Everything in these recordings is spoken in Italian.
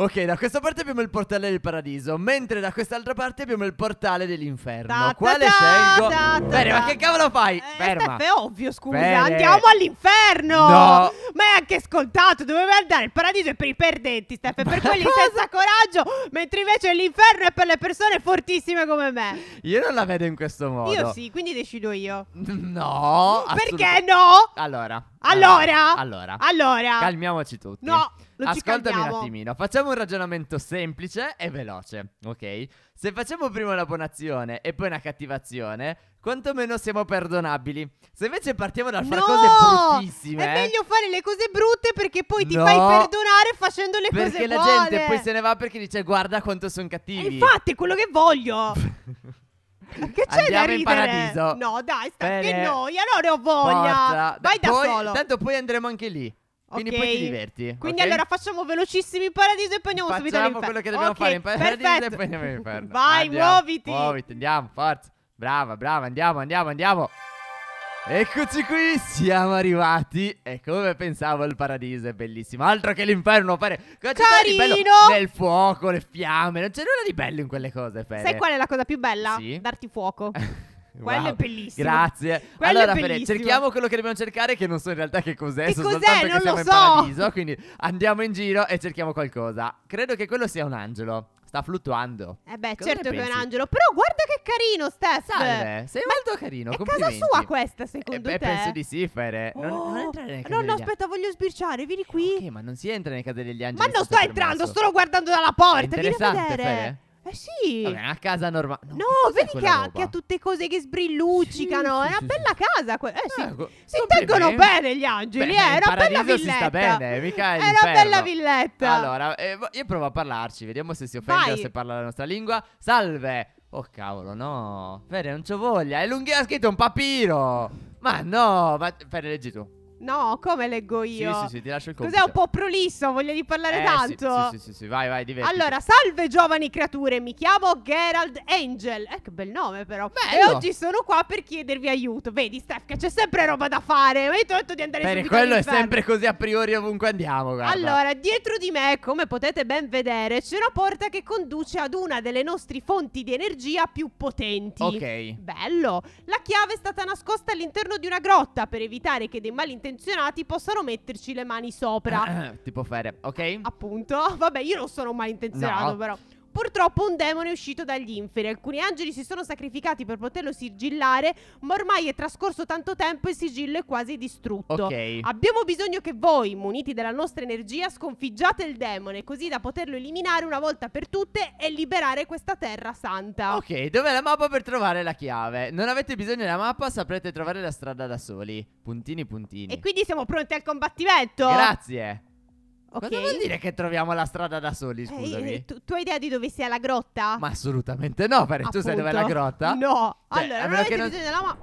Ok, da questa parte abbiamo il portale del paradiso, mentre da quest'altra parte abbiamo il portale dell'inferno. Ta, Quale scelgo? Bene, ma che cavolo fai? Eh, Ferma. Steph, è ovvio, scusa. Bene. Andiamo all'inferno. No. Ma è anche scontato. Doveva andare il paradiso è per i perdenti, Steph, è per quelli senza coraggio, mentre invece l'inferno è per le persone fortissime come me. Io non la vedo in questo modo. Io sì, quindi decido io. No. Perché no? Allora. Allora, allora, allora, calmiamoci tutti. No, non ascoltami un attimino. Facciamo un ragionamento semplice e veloce, ok? Se facciamo prima una buona azione e poi una cattiva azione, quantomeno siamo perdonabili. Se invece partiamo dal fare no! cose bruttissime, è eh. meglio fare le cose brutte perché poi ti no! fai perdonare facendo le perché cose buone. Perché la gente poi se ne va perché dice "Guarda quanto sono cattivi". E infatti, è quello che voglio. Che c'è Andiamo da ridere? in paradiso. No, dai, sta anche noi. Allora ho voglia. Forza. Vai da Poi- solo. Tanto poi andremo anche lì. Quindi poi ti Ok. diverti. Quindi ok? allora facciamo velocissimi in paradiso e poi andiamo subito Facciamo all'inferno. quello che dobbiamo Ok, fare in paradiso e poi andiamo in inferno. Vai, Andiamo, muoviti. Muoviti, andiamo, forza. Brava, brava, andiamo, andiamo, andiamo. Eccoci qui, siamo arrivati ecco e come pensavo il paradiso è bellissimo, altro che l'inferno, pare. Fere. Carino! Nel fuoco, le fiamme, non c'è nulla di bello in quelle cose, Fere. Sai qual è la cosa più bella? Sì? Darti fuoco. Quello wow. è bellissimo. Grazie. Quello allora, Fede, cerchiamo quello che dobbiamo cercare, che non so in realtà che cos'è. Che so cos'è? Non lo so. Paradiso, quindi andiamo in giro e cerchiamo qualcosa. Credo che quello sia un angelo sta fluttuando. Eh beh, Cosa certo che è un angelo. Però guarda che carino, Steph. Salve, sei Ma molto carino. È casa sua questa, secondo eh, beh, te? penso di sì, Fere. Non, oh. non entrare nel No, no, aspetta, voglio sbirciare. Vieni eh, qui. ok, ma non si entra nel case degli angeli. Ma non sto entrando, permesso. sto guardando dalla porta. È interessante, Vieni a vedere. Fere. Eh sì. Vabbè, è una casa normale. No, no vedi che ha, che ha, tutte cose che sbrilluccicano. Sì, è una bella casa. Que- eh, sì. eh, si tengono bene gli angeli. Beh, eh, è una bella villetta. Si sta bene, mica è una bella villetta. Allora, eh, io provo a parlarci. Vediamo se si offende o se parla la nostra lingua. Salve. Oh cavolo, no. Fede, non c'ho voglia. È lunghia scritto un papiro. Ma no, ma Fede, leggi tu. No, come leggo io? Sì, sì, sì, ti lascio il computer. Cos'è un po' prolisso, voglio di parlare eh, tanto. Sì, sì, sì, sì, vai, vai, divertiti. Allora, salve giovani creature, mi chiamo Gerald Angel. Eh, che bel nome però. Bello. E oggi sono qua per chiedervi aiuto. Vedi, Steph, che c'è sempre roba da fare. Ma io ti ho detto di andare Bene, quello è sempre così a priori ovunque andiamo, guarda. Allora, dietro di me, come potete ben vedere, c'è una porta che conduce ad una delle nostre fonti di energia più potenti. Ok. Bello. La chiave è stata nascosta all'interno di una grotta per evitare che dei malintendenti intenzionati possano metterci le mani sopra. Eh, tipo fare, ok? Appunto. Vabbè, io non sono malintenzionato, no. però purtroppo un demone è uscito dagli inferi. Alcuni angeli si sono sacrificati per poterlo sigillare, ma ormai è trascorso tanto tempo e il sigillo è quasi distrutto. Ok. Abbiamo bisogno che voi, muniti della nostra energia, sconfiggiate il demone, così da poterlo eliminare una volta per tutte e liberare questa terra santa. Ok, dov'è la mappa per trovare la chiave? Non avete bisogno della mappa, saprete trovare la strada da soli. Puntini, puntini. E quindi siamo pronti al combattimento? Grazie. Ok. Cosa vuol dire che troviamo la strada da soli, eh, scusami? Eh, tu, tu, hai idea di dove sia la grotta? Ma assolutamente no, Fere, Appunto. tu sai dov'è la grotta? No, Beh, cioè, allora, non avete non... della ma...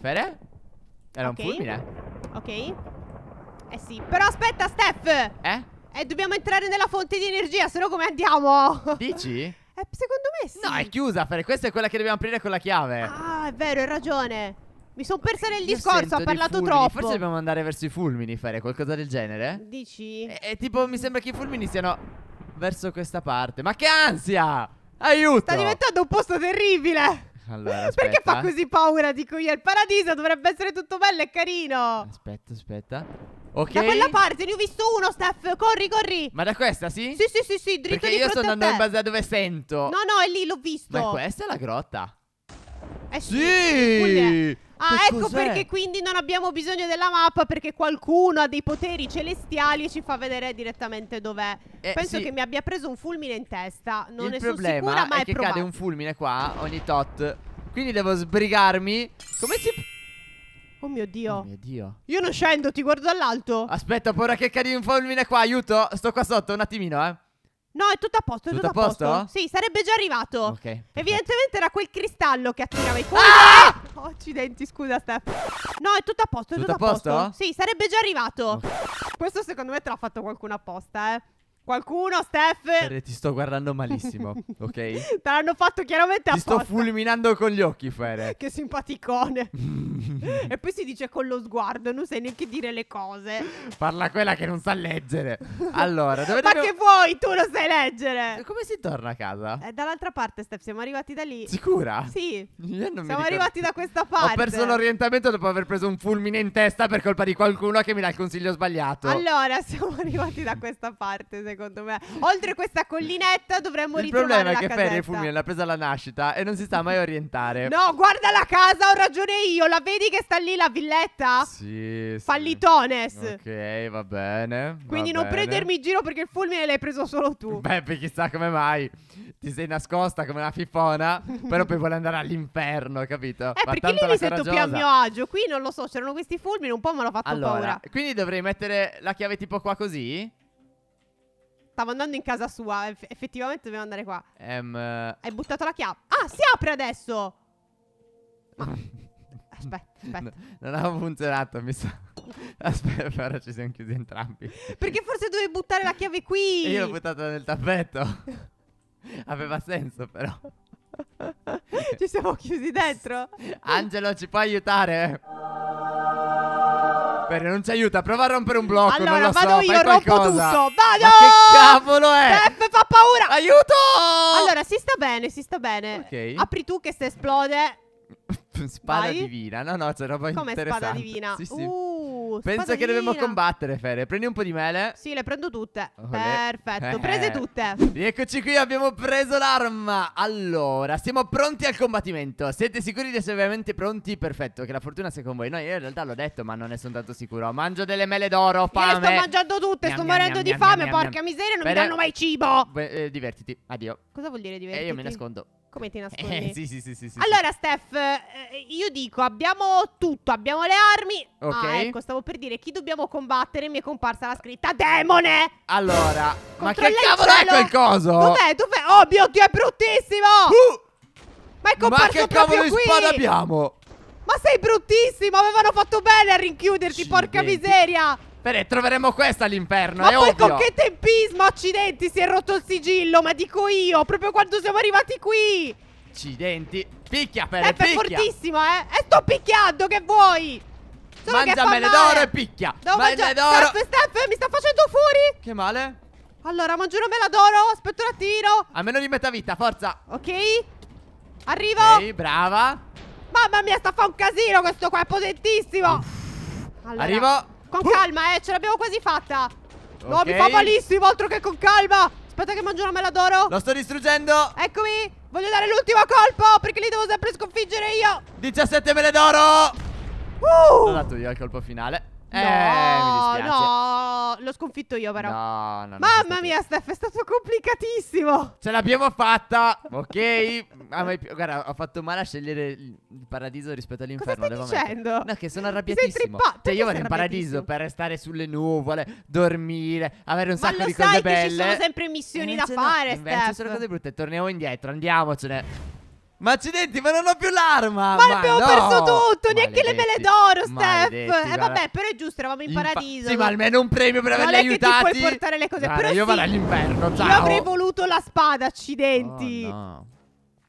Fere? Era okay. un fulmine Ok Eh sì, però aspetta, Steph Eh? Eh, dobbiamo entrare nella fonte di energia, se no come andiamo? Dici? eh, secondo me sì No, è chiusa, Fere, questa è quella che dobbiamo aprire con la chiave Ah, è vero, hai ragione mi sono persa nel discorso, ho parlato troppo. Forse dobbiamo andare verso i fulmini, fare qualcosa del genere. Dici? E, e tipo, mi sembra che i fulmini siano verso questa parte. Ma che ansia! Aiuto! Sta diventando un posto terribile. Allora, aspetta. Perché fa così paura, dico io? Il paradiso dovrebbe essere tutto bello e carino. Aspetta, aspetta. Ok. Da quella parte ne ho visto uno, Steph. Corri, corri. Ma da questa, sì? Sì, sì, sì, sì, dritto Perché di io sto andando in base a dove sento. No, no, è lì, l'ho visto. Ma questa è la grotta. Eh sì. sì ah, ecco cos'è? perché quindi non abbiamo bisogno della mappa perché qualcuno ha dei poteri celestiali e ci fa vedere direttamente dov'è. Eh, Penso sì. che mi abbia preso un fulmine in testa. Non Il ne sono sicura, ma è, è che probabile. cade un fulmine qua ogni tot. Quindi devo sbrigarmi. Come si. Oh mio dio. Oh mio dio. Io non scendo, ti guardo dall'alto. Aspetta, paura che cadi un fulmine qua. Aiuto. Sto qua sotto un attimino, eh. No, è tutto a posto, è tutto, tutto a posto? posto? Sì, sarebbe già arrivato. Ok. Perfetto. Evidentemente era quel cristallo che attirava i ah! cuori. Ah! Oh, accidenti, scusa, Steph. No, è tutto a posto, è tutto, tutto a posto? posto? Sì, sarebbe già arrivato. Okay. Questo secondo me te l'ha fatto qualcuno apposta, eh. Qualcuno, Steph? Per, ti sto guardando malissimo, ok? Te l'hanno fatto chiaramente ti apposta. Ti sto fulminando con gli occhi, Fere. che simpaticone. e poi si dice con lo sguardo, non sai neanche dire le cose. Parla quella che non sa leggere. Allora, dove Ma dobbiamo... che vuoi? Tu lo sai leggere. come si torna a casa? È eh, dall'altra parte, Steph, siamo arrivati da lì. Sicura? Sì. siamo arrivati da questa parte. Ho perso l'orientamento dopo aver preso un fulmine in testa per colpa di qualcuno che mi dà il consiglio sbagliato. Allora, siamo arrivati da questa parte, secondo secondo me. Oltre questa collinetta dovremmo Il ritrovare Il problema è che Ferri Fulmine l'ha presa alla nascita e non si sta mai orientare. No, guarda la casa, ho ragione io. La vedi che sta lì la villetta? Sì. Fallitones. Ok, va bene. Quindi va non prendermi in giro perché il fulmine l'hai preso solo tu. Beh, chissà come mai. Ti sei nascosta come una fifona, però poi vuole andare all'inferno, capito? Eh, Ma perché lì mi sento più a mio agio. Qui non lo so, c'erano questi fulmini, un po' me l'ho fatto allora, paura. Quindi dovrei mettere la chiave tipo qua così? Stavo andando in casa sua. Eff- effettivamente dovevo andare qua. Um, Hai buttato la chiave. Ah, si apre adesso. Ma... Aspetta, aspetta. No, non ha funzionato, mi sa. Aspetta, però ci siamo chiusi entrambi. Perché forse dovevi buttare la chiave qui. io l'ho buttata nel tappeto. Aveva senso, però. ci siamo chiusi dentro. Angelo, ci puoi aiutare? Valeria, non ci aiuta. Prova a rompere un blocco. Allora, vado so, io, rompo tutto. Vado! Ma che cavolo è? Steph fa paura. Aiuto! Allora, si sta bene, si sta bene. Ok. Apri tu che se esplode. Spada Vai. divina. No, no, c'è roba Come interessante. spada divina? Sì, sì. Uh, Penso spada che divina. dobbiamo combattere, Fere. Prendi un po' di mele. Sì, le prendo tutte. Olè. Oh, Perfetto, Eh. prese tutte. Eccoci qui, abbiamo preso l'arma. Allora, siamo pronti al combattimento. Siete sicuri di essere veramente pronti? Perfetto, che la fortuna sia con voi. No, io in realtà l'ho detto, ma non ne sono tanto sicuro. Mangio delle mele d'oro, Io fame. le sto mangiando tutte, Miam, sto morendo di miam, fame, miam, porca miam. miseria, non mi danno mai cibo. Beh, eh, divertiti. Addio. Cosa vuol dire eh, divertiti? E divertiti? io mi nascondo. Come ti eh, nascondi? Eh, sì, sì, sì, sì, sì Allora, Steph, eh, io dico, abbiamo tutto, abbiamo le armi. Ok. Ah, ecco, stavo per dire chi dobbiamo combattere. Mi è comparsa la scritta Demone. Allora, ma che cavolo è quel coso? Dov'è? Dov'è? Oh mio Dio, è bruttissimo! Uh! Ma è comparso Ma che cavolo di spada abbiamo? Ma sei bruttissimo, avevano fatto bene a rinchiuderti, Ci porca vedi. miseria! Bene, troveremo questa all'inferno. Ma poi ovvio. con che tempismo, accidenti, si è rotto il sigillo, ma dico io, proprio quando siamo arrivati qui. Accidenti. Picchia, eh, per Peppe, picchia. è fortissimo, eh. E sto picchiando, che vuoi? Solo Mangiamele d'oro e picchia. Devo Mangiamele d'oro. Steph, Steph, mi sta facendo fuori. Che male. Allora, mangio una mela d'oro, aspetto un attimo. A meno di metà vita, forza. Ok. Arrivo. Ok, brava. Mamma mia, sta fa un casino questo qua, è potentissimo. Allora. Arrivo. Con calma, eh, ce l'abbiamo quasi fatta. No, mi fa malissimo, altro che con calma. Aspetta che mangio una mela d'oro. Lo sto distruggendo. Eccomi. Voglio dare l'ultimo colpo, perché li devo sempre sconfiggere io. 17 mele d'oro. Uh! L'ho dato io il colpo finale. Eh, no, no, l'ho sconfitto io però. No, no, Mamma mia, Steph, è stato complicatissimo. Ce l'abbiamo fatta, ok? guarda, ho fatto male a scegliere il paradiso rispetto all'inferno. Cosa stai dicendo? No, che sono arrabbiatissimo. Cioè, io vado in paradiso per restare sulle nuvole, dormire, avere un ma sacco di cose belle. Ma lo sai che ci sono sempre missioni eh, da fare, no, Steph. Invece sono cose brutte, torniamo indietro, andiamocene. Ma accidenti, ma non ho più l'arma! Ma, ma abbiamo no! perso tutto, neanche le mele d'oro, Steph! E eh, vabbè, però è giusto, eravamo in paradiso. Sì, ma almeno un premio per averli aiutati. Non è che ti puoi portare le cose, Guarda, però io vado all'inferno, ciao! Io avrei voluto la spada, accidenti! Oh, no.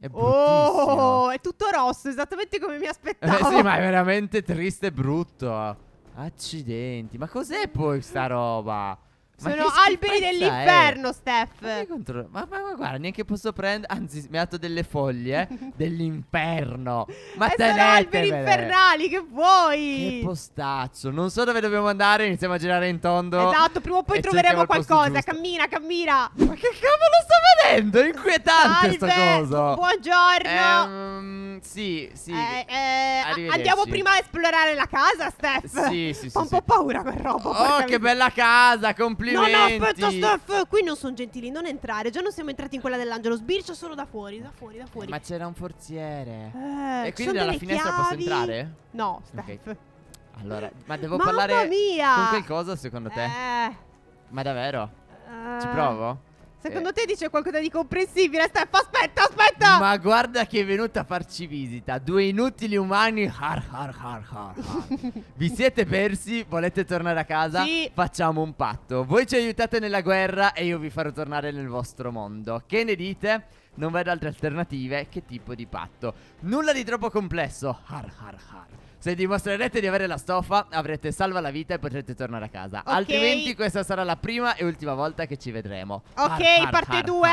È oh, è tutto rosso, esattamente come mi aspettavo. Eh, sì, ma è veramente triste e brutto. Accidenti, ma cos'è poi sta roba? Ma Sono alberi dell'inferno, è? Steph. Ma, contro... ma, ma, guarda, neanche posso prendere. Anzi, mi ha dato delle foglie eh, dell'inferno. Ma eh, sono alberi infernali, che vuoi? Che postaccio. Non so dove dobbiamo andare. Iniziamo a girare in tondo. Esatto, prima o poi troveremo qualcosa. Cammina, cammina. Ma che cavolo sto vedendo? È Inquietante Salve. sta cosa. Buongiorno. Ehm. Sì, sì. Eh, eh, andiamo prima a esplorare la casa, Steph. Sì, sì, Fa sì. Fa un sì. po' paura quel robo. Oh, che bella casa, complimenti. No, no, aspetta, Steph. Qui non sono gentili, non entrare. Già non siamo entrati in quella dell'angelo. Sbircio solo da fuori, da fuori, da fuori. Ma c'era un forziere. Eh, e quindi dalla finestra chiavi. posso entrare? No, Steph. Okay. Allora, ma devo Mamma parlare mia. con qualcosa secondo te? Eh. Ma davvero? Eh. Ci provo? Secondo eh. te dice qualcosa di comprensibile, Steph? Aspetta, aspetta! Ma guarda che è venuta a farci visita. Due inutili umani. har, har, har, har. Vi siete persi? Volete tornare a casa? Sì. Facciamo un patto. Voi ci aiutate nella guerra e io vi farò tornare nel vostro mondo. Che ne dite? Non vedo altre alternative. Che tipo di patto? Nulla di troppo complesso. Har, har, har. Se dimostrerete di avere la stoffa, avrete salva la vita e potrete tornare a casa. Okay. Altrimenti questa sarà la prima e ultima volta che ci vedremo. Ok, har, har, parte 2.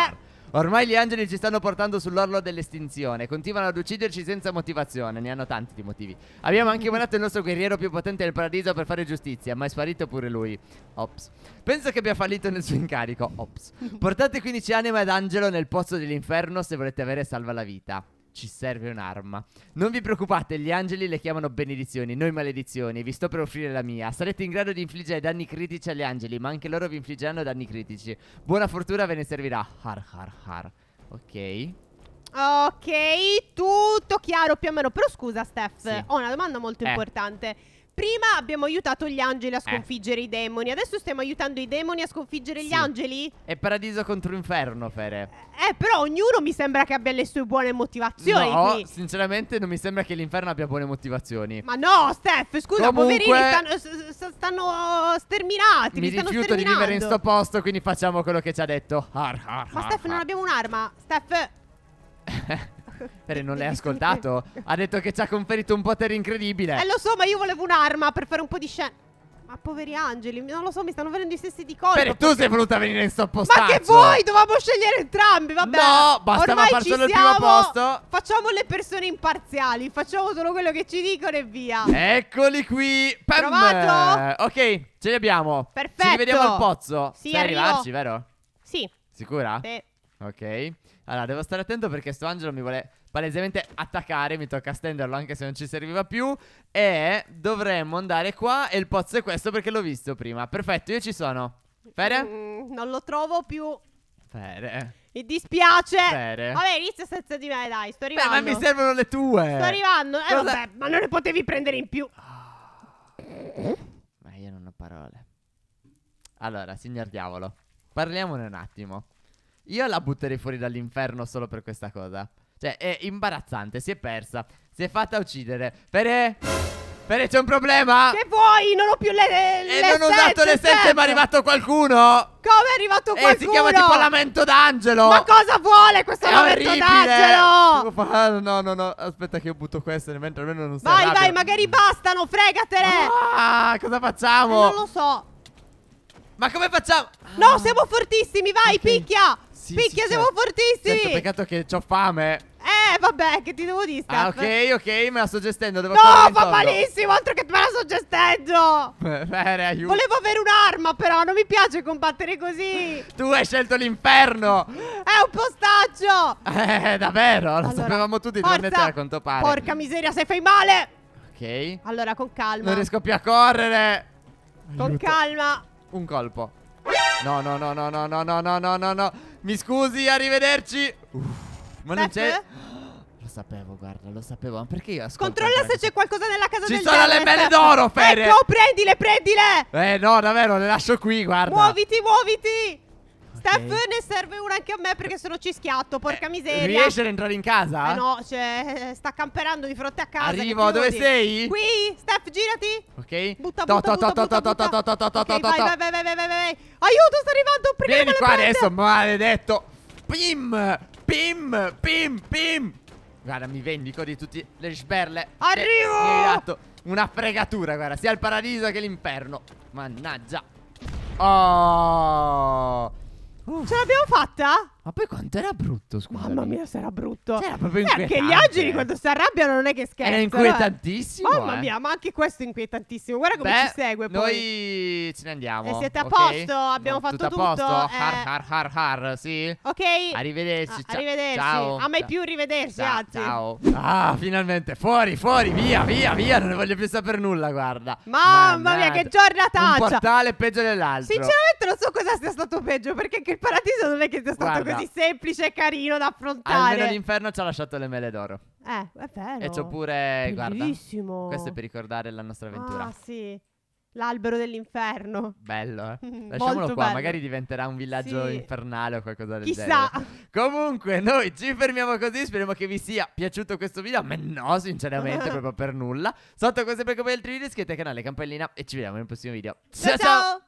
Ormai gli angeli ci stanno portando sull'orlo dell'estinzione. Continuano ad ucciderci senza motivazione. Ne hanno tanti di motivi. Abbiamo anche mandato il nostro guerriero più potente del paradiso per fare giustizia, ma è sparito pure lui. Ops. Penso che abbia fallito nel suo incarico. Ops. Portate 15 anime ad angelo nel pozzo dell'inferno se volete avere salva la vita ci serve un'arma. Non vi preoccupate, gli angeli le chiamano benedizioni, noi maledizioni, vi sto per offrire la mia. Sarete in grado di infliggere danni critici agli angeli, ma anche loro vi infliggeranno danni critici. Buona fortuna ve ne servirà. Har har har. Ok. Ok, tutto chiaro più o meno. Però scusa, Steph, sì. ho una domanda molto eh. importante prima abbiamo aiutato gli angeli a eh. sconfiggere eh. i demoni. Adesso stiamo aiutando i demoni a sconfiggere sì. gli angeli? È paradiso contro inferno, Fere. Eh, eh, però ognuno mi sembra che abbia le sue buone motivazioni. No, qui. sinceramente non mi sembra che l'inferno abbia buone motivazioni. Ma no, Steph, scusa, Comunque, poverini, stanno, stanno sterminati. Mi stanno rifiuto di vivere in sto posto, quindi facciamo quello che ci ha detto. Har, har, Ma har, Steph, har. non abbiamo un'arma. Steph... Pere, non l'hai ascoltato? Ha detto che ci ha conferito un potere incredibile. Eh, lo so, ma io volevo un'arma per fare un po' di scena. Ma poveri angeli, non lo so, mi stanno venendo i stessi di colpo. Pere, tu sei venuta a venire in soppostaccio. Ma che vuoi? Dovevamo scegliere entrambi, vabbè. No, bastava far solo il primo posto. Facciamo le persone imparziali, facciamo solo quello che ci dicono e via. Eccoli qui. Pam. Provato? Ok, ce li abbiamo. Perfetto. Ci rivediamo al pozzo. Sì, arrivarci, vero? Sì. Sicura? Sì. Ok Allora devo stare attento perché sto angelo mi vuole palesemente attaccare Mi tocca stenderlo anche se non ci serviva più E dovremmo andare qua E il pozzo è questo perché l'ho visto prima Perfetto io ci sono Fere? Mm, non lo trovo più Fere mi dispiace. Fere. Vabbè, inizia senza di me, dai. Sto arrivando. Beh, ma mi servono le tue. Sto arrivando. Eh, Cosa... vabbè, ma non ne potevi prendere in più. Ma io non ho parole. Allora, signor diavolo, parliamone un attimo. Io la butterei fuori dall'inferno solo per questa cosa. Cioè, è imbarazzante, si è persa. Si è fatta uccidere. Pere... Pere, c'è un problema? Che vuoi? Non ho più le... le e eh, le non ho usato le sette, ma è arrivato qualcuno! Come è arrivato qualcuno? Eh, si chiama tipo Lamento d'Angelo! Ma cosa vuole questo è Lamento d'Angelo? Ah, no, no, no, aspetta che io butto questo, mentre almeno non si Vai, arrabbia. vai, magari bastano, fregatene! Ah, cosa facciamo? Eh, non lo so. Ma come facciamo? No, siamo fortissimi, vai, okay. picchia! sì, Picchia, sì, siamo certo. fortissimi. Certo, peccato che ho fame. Eh, vabbè, che ti devo dire, Ah, ok, ok, me la sto gestendo. Devo no, fa malissimo, altro che me la sto gestendo. Bene, aiuto. Volevo avere un'arma, però, non mi piace combattere così. tu hai scelto l'inferno. È un postaccio. Eh, davvero, lo allora, sapevamo tutti, tranne te, a quanto pare. Porca miseria, se fai male. Ok. Allora, con calma. Non riesco più a correre. Aiuto. Con calma. Un colpo. No, no, no, no, no, no, no, no, no, no. Mi scusi, arrivederci. Uff, ma non c'è... Lo sapevo, guarda, lo sapevo. Ma perché io ascolto? Controlla se c'è qualcosa nella casa Ci del sono le belle d'oro, Fede. Ecco, prendile, prendile. Eh, no, davvero, le lascio qui, guarda. Muoviti, muoviti. Steph ne serve una anche a me perché sono cischiato, eh, porca eh, miseria. Riesce ad entrare in casa? Eh no, cioè, eh, sta camperando di fronte a casa. Arrivo, dove sei? Qui, Steph, girati. Ok. Butta, butta, butta, butta, butta, butta, butta, butta. Vai, vai, vai, vai, vai, vai. Aiuto, sto arrivando. Prima Vieni qua prende. adesso, maledetto. Pim, pim, pim, pim. Guarda, mi vendico di tutte le sberle. Arrivo! Mi dato una fregatura, guarda, sia il paradiso che l'inferno. Mannaggia. Oh! Ce l'abbiamo fatta? Ma poi quanto era brutto, scusa. Mamma mia, se era brutto. Cioè, era proprio inquietante. Anche gli angeli quando si arrabbiano non è che scherzano. Era eh. inquietantissimo. Mamma eh. mia, ma anche questo è inquietantissimo. Guarda come Beh, ci segue poi. Noi ce ne andiamo. E eh, siete a okay. posto, abbiamo no, fatto tutto. Tutto a posto. Eh. Har har har har, sì. Ok. Arrivederci. Ah, arrivederci. Ciao. A mai più arrivederci, ciao. ciao. Ah, finalmente fuori, fuori, via, via, via, non ne voglio più sapere nulla, guarda. Mamma Mannaggia. mia, che giornataccia. Un portale peggio dell'altro. Sinceramente non so cosa sia stato peggio, perché anche il paradiso non è che sia stato guarda, così così semplice e carino da affrontare. Almeno l'inferno ci ha lasciato le mele d'oro. Eh, è vero. E c'ho pure, Bellissimo. guarda, questo è per ricordare la nostra avventura. Ah, sì. L'albero dell'inferno. Bello, eh. Lasciamolo qua, bello. magari diventerà un villaggio sì. infernale o qualcosa del Chissà. genere. Chissà. Comunque, noi ci fermiamo così. Speriamo che vi sia piaciuto questo video. A me no, sinceramente, proprio per nulla. Sotto questo è per come altri video, iscrivetevi al canale, campellina e ci vediamo nel prossimo video. ciao! ciao. ciao.